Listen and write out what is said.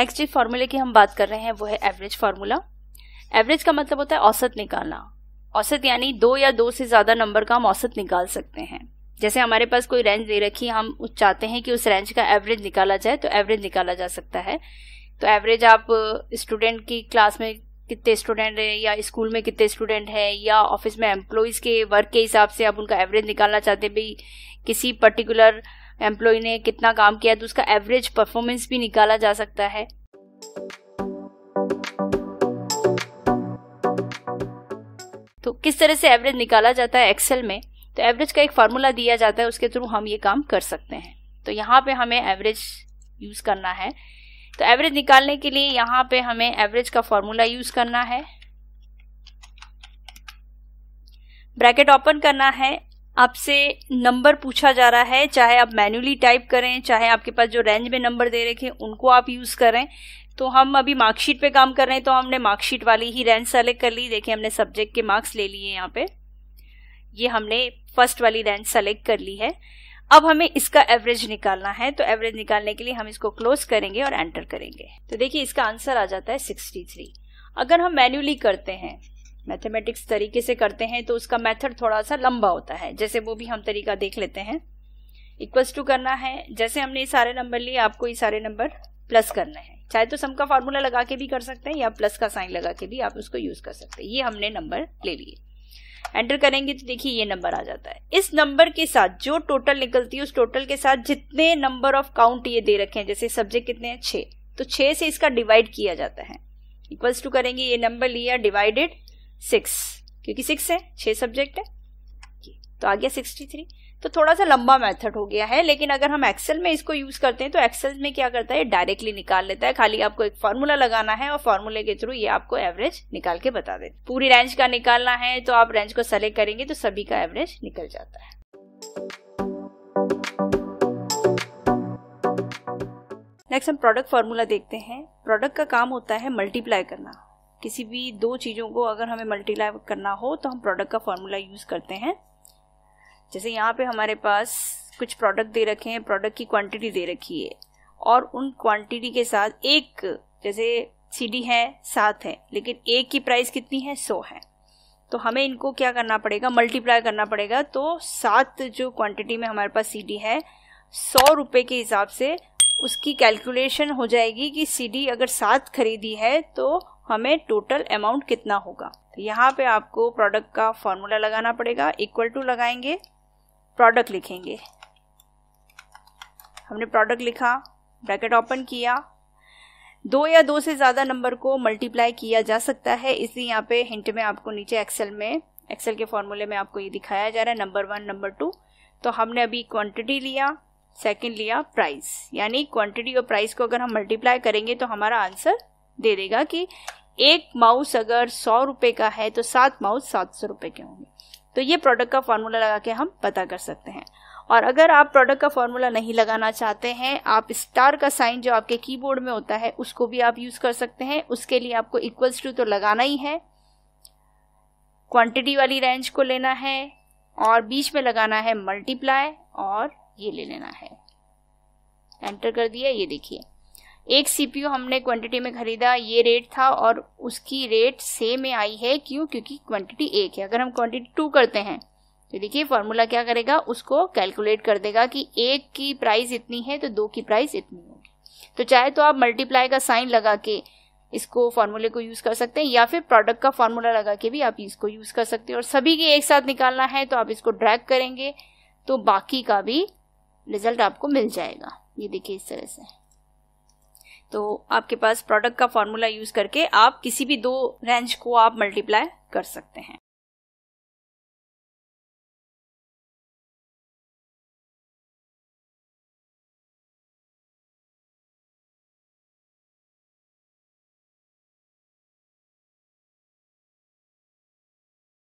next जिस फार्मूले की हम बात कर रहे हैं वो है एवरेज फार्मूला एवरेज का मतलब होता है औसत निकालना औसत यानी दो या दो से ज़्यादा नंबर का हम औसत निकाल सकते हैं जैसे हमारे पास कोई रेंज दे रखी है हम चाहते हैं कि उस रेंज का एवरेज निकाला जाए तो एवरेज निकाला जा सकता है तो एवरेज आप स्टूडेंट की क्लास में कितने स्टूडेंट हैं या स्कूल में कितने स्टूडेंट हैं या ऑफिस में एम्प्लॉयज़ के वर्क के हिसाब से आप उनका एवरेज निकालना चाहते हैं भाई किसी पर्टिकुलर एम्प्लॉय ने कितना काम किया तो उसका एवरेज परफॉर्मेंस भी निकाला जा सकता है तो किस तरह से एवरेज निकाला जाता है एक्सेल में तो एवरेज का एक फार्मूला दिया जाता है उसके थ्रू हम ये काम कर सकते हैं तो यहाँ पे हमें एवरेज यूज़ करना है तो एवरेज निकालने के लिए यहाँ पे हमें एवरेज का फॉर्मूला यूज़ करना है ब्रैकेट ओपन करना है आपसे नंबर पूछा जा रहा है चाहे आप मैन्युअली टाइप करें चाहे आपके पास जो रेंज में नंबर दे रखे उनको आप यूज़ करें तो हम अभी मार्कशीट पे काम कर रहे हैं तो हमने मार्कशीट वाली ही रेंज सेलेक्ट कर ली देखिए हमने सब्जेक्ट के मार्क्स ले लिए यहाँ पे ये हमने फर्स्ट वाली रेंज सेलेक्ट कर ली है अब हमें इसका एवरेज निकालना है तो एवरेज निकालने के लिए हम इसको क्लोज करेंगे और एंटर करेंगे तो देखिए इसका आंसर आ जाता है सिक्सटी थ्री अगर हम मैन्युअली करते हैं मैथमेटिक्स तरीके से करते हैं तो उसका मेथड थोड़ा सा लंबा होता है जैसे वो भी हम तरीका देख लेते हैं इक्वल्स टू करना है जैसे हमने ये सारे नंबर लिए आपको ये सारे नंबर प्लस करना है चाहे तो सम का फार्मूला लगा के भी कर सकते हैं या प्लस का साइन लगा के भी आप उसको यूज कर सकते हैं ये हमने नंबर ले लिए एंटर करेंगे तो देखिए ये नंबर आ जाता है इस नंबर के साथ जो टोटल निकलती है उस टोटल के साथ जितने नंबर ऑफ काउंट ये दे रखे हैं जैसे सब्जेक्ट कितने हैं छः तो छः से इसका डिवाइड किया जाता है इक्वल्स टू करेंगे ये नंबर लिया डिवाइडेड सिक्स क्योंकि सिक्स है छह सब्जेक्ट है तो आ गया सिक्सटी थ्री तो थोड़ा सा लंबा मेथड हो गया है लेकिन अगर हम एक्सेल में इसको यूज करते हैं तो एक्सेल में क्या करता है डायरेक्टली निकाल लेता है खाली आपको एक फॉर्मूला लगाना है और फॉर्मूले के थ्रू ये आपको एवरेज निकाल के बता दे पूरी रेंज का निकालना है तो आप रेंज को सेलेक्ट करेंगे तो सभी का एवरेज निकल जाता है नेक्स्ट हम प्रोडक्ट फार्मूला देखते हैं प्रोडक्ट का काम होता है मल्टीप्लाई करना किसी भी दो चीज़ों को अगर हमें मल्टीप्लाई करना हो तो हम प्रोडक्ट का फॉर्मूला यूज़ करते हैं जैसे यहाँ पे हमारे पास कुछ प्रोडक्ट दे रखे हैं प्रोडक्ट की क्वांटिटी दे रखी है और उन क्वांटिटी के साथ एक जैसे सीडी है सात है लेकिन एक की प्राइस कितनी है सौ है तो हमें इनको क्या करना पड़ेगा मल्टीप्लाई करना पड़ेगा तो सात जो क्वांटिटी में हमारे पास सीडी है सौ रुपये के हिसाब से उसकी कैलकुलेशन हो जाएगी कि सीडी अगर सात खरीदी है तो हमें टोटल अमाउंट कितना होगा तो यहाँ पे आपको प्रोडक्ट का फॉर्मूला लगाना पड़ेगा इक्वल टू लगाएंगे प्रोडक्ट लिखेंगे हमने प्रोडक्ट लिखा ब्रैकेट ओपन किया दो या दो से ज़्यादा नंबर को मल्टीप्लाई किया जा सकता है इसलिए यहाँ पे हिंट में आपको नीचे एक्सेल में एक्सेल के फॉर्मूले में आपको ये दिखाया जा रहा है नंबर वन नंबर टू तो हमने अभी क्वांटिटी लिया सेकंड लिया प्राइस यानी क्वांटिटी और प्राइस को अगर हम मल्टीप्लाई करेंगे तो हमारा आंसर दे देगा कि एक माउस अगर सौ रुपए का है तो सात माउस सात सौ रुपए के होंगे तो ये प्रोडक्ट का फॉर्मूला लगा के हम पता कर सकते हैं और अगर आप प्रोडक्ट का फॉर्मूला नहीं लगाना चाहते हैं आप स्टार का साइन जो आपके कीबोर्ड में होता है उसको भी आप यूज़ कर सकते हैं उसके लिए आपको इक्वल्स टू तो लगाना ही है क्वांटिटी वाली रेंज को लेना है और बीच में लगाना है मल्टीप्लाई और ये ले लेना है एंटर कर दिया ये देखिए एक सीपीयू हमने क्वांटिटी में खरीदा ये रेट था और उसकी रेट सेम में आई है क्यों क्योंकि क्वांटिटी एक है अगर हम क्वांटिटी टू करते हैं तो देखिए फॉर्मूला क्या करेगा उसको कैलकुलेट कर देगा कि एक की प्राइस इतनी है तो दो की प्राइस इतनी होगी तो चाहे तो आप मल्टीप्लाई का साइन लगा के इसको फॉर्मूले को यूज़ कर सकते हैं या फिर प्रोडक्ट का फॉर्मूला लगा के भी आप इसको यूज़ कर सकते हैं और सभी के एक साथ निकालना है तो आप इसको ड्रैग करेंगे तो बाकी का भी रिजल्ट आपको मिल जाएगा ये देखिए इस तरह से तो आपके पास प्रोडक्ट का फॉर्मूला यूज करके आप किसी भी दो रेंज को आप मल्टीप्लाई कर सकते हैं